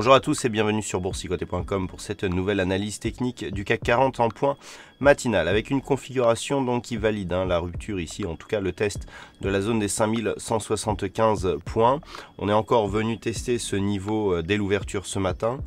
Bonjour à tous et bienvenue sur boursicoté.com pour cette nouvelle analyse technique du CAC 40 en point matinal avec une configuration donc qui valide hein, la rupture ici, en tout cas le test de la zone des 5175 points. On est encore venu tester ce niveau euh, dès l'ouverture ce matin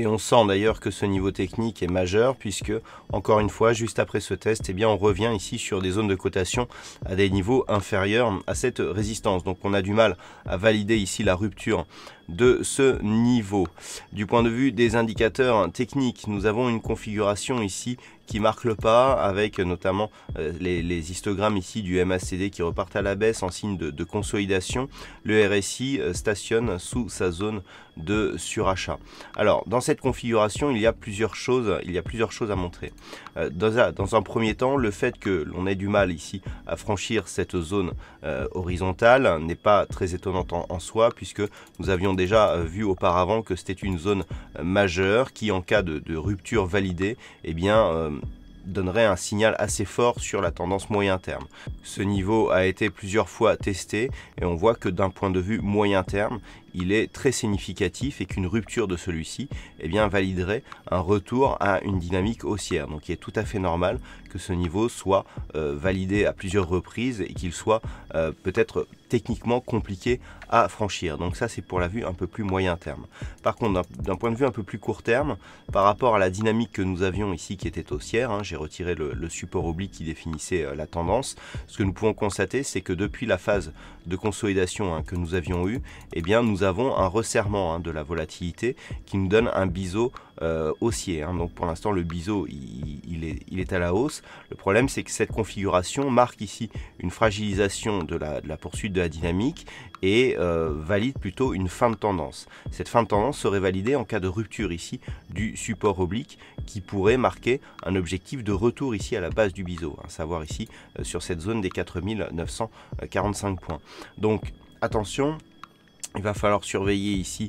et on sent d'ailleurs que ce niveau technique est majeur puisque, encore une fois, juste après ce test, eh bien, on revient ici sur des zones de cotation à des niveaux inférieurs à cette résistance. Donc on a du mal à valider ici la rupture de ce niveau. Du point de vue des indicateurs techniques, nous avons une configuration ici qui marque le pas, avec euh, notamment euh, les, histogrammes ici du MACD qui repartent à la baisse en signe de, consolidation. Le RSI euh, stationne sous sa zone de surachat. Alors, dans cette configuration, il y a plusieurs choses, il y a plusieurs choses à montrer. Dans un, premier temps, le fait que l'on ait du mal ici à franchir cette zone horizontale n'est pas très étonnant en, soi, puisque nous avions déjà vu auparavant que c'était une zone majeure qui, en cas de, rupture validée, eh bien, donnerait un signal assez fort sur la tendance moyen terme. Ce niveau a été plusieurs fois testé et on voit que d'un point de vue moyen terme, il est très significatif et qu'une rupture de celui-ci eh bien, validerait un retour à une dynamique haussière. Donc il est tout à fait normal que ce niveau soit euh, validé à plusieurs reprises et qu'il soit euh, peut-être techniquement compliqué à franchir. Donc ça, c'est pour la vue un peu plus moyen terme. Par contre, d'un point de vue un peu plus court terme, par rapport à la dynamique que nous avions ici qui était haussière, hein, j'ai retiré le, support oblique qui définissait euh, la tendance, ce que nous pouvons constater, c'est que depuis la phase de consolidation hein, que nous avions eue, eh bien, nous avons avons un resserrement hein, de la volatilité qui nous donne un biseau euh, haussier. Hein. Donc pour l'instant, le biseau, il, est, à la hausse. Le problème, c'est que cette configuration marque ici une fragilisation de la, poursuite de la dynamique et euh, valide plutôt une fin de tendance. Cette fin de tendance serait validée en cas de rupture ici du support oblique qui pourrait marquer un objectif de retour ici à la base du biseau, à hein, savoir ici euh, sur cette zone des 4945 points. Donc attention, il va falloir surveiller ici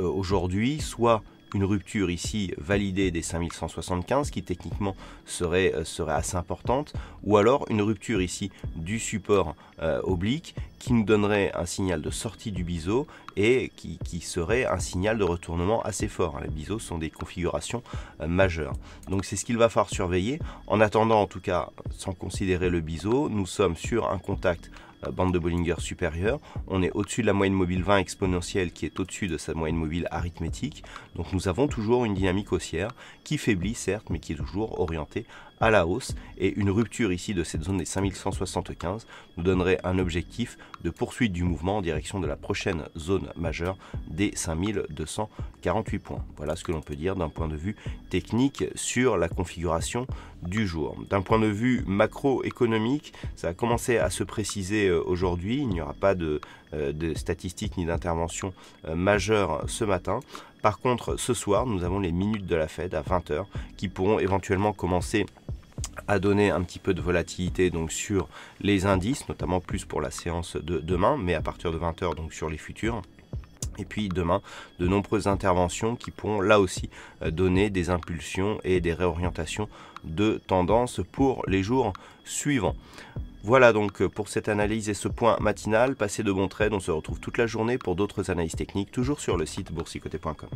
euh, aujourd'hui soit une rupture ici validée des 5175 qui techniquement serait, euh, serait assez importante ou alors une rupture ici du support euh, oblique qui nous donnerait un signal de sortie du biseau et qui, serait un signal de retournement assez fort. Hein. Les biseaux sont des configurations majeures. Donc c'est ce qu'il va falloir surveiller. En attendant en tout cas, sans considérer le biseau, nous sommes sur un contact bande de Bollinger supérieure. On est au-dessus de la moyenne mobile 20 exponentielle qui est au-dessus de sa moyenne mobile arithmétique. Donc nous avons toujours une dynamique haussière qui faiblit certes, mais qui est toujours orientée à la hausse et une rupture ici de cette zone des 5175 nous donnerait un objectif de poursuite du mouvement en direction de la prochaine zone majeure des 5248 points. Voilà ce que l'on peut dire d'un point de vue technique sur la configuration du jour. D'un point de vue macroéconomique, ça a commencé à se préciser euh, aujourd'hui, il n'y aura pas de, euh, statistiques ni d'intervention euh, majeure ce matin. Par contre, ce soir, nous avons les minutes de la Fed à 20h qui pourront éventuellement commencer à donner un petit peu de volatilité donc sur les indices, notamment plus pour la séance de demain, mais à partir de 20h donc sur les futurs. Et puis demain, de nombreuses interventions qui pourront là aussi euh, donner des impulsions et des réorientations de tendance pour les jours suivants. Voilà donc pour cette analyse et ce point matinal. Passez de bons trades, on se retrouve toute la journée pour d'autres analyses techniques, toujours sur le site boursicoté.com.